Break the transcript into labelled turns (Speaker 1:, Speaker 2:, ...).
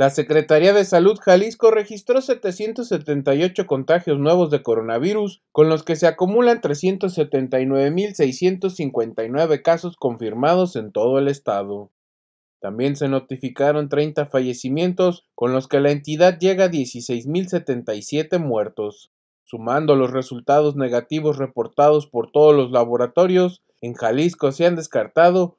Speaker 1: La Secretaría de Salud Jalisco registró 778 contagios nuevos de coronavirus, con los que se acumulan 379.659 casos confirmados en todo el estado. También se notificaron 30 fallecimientos, con los que la entidad llega a 16.077 muertos. Sumando los resultados negativos reportados por todos los laboratorios, en Jalisco se han descartado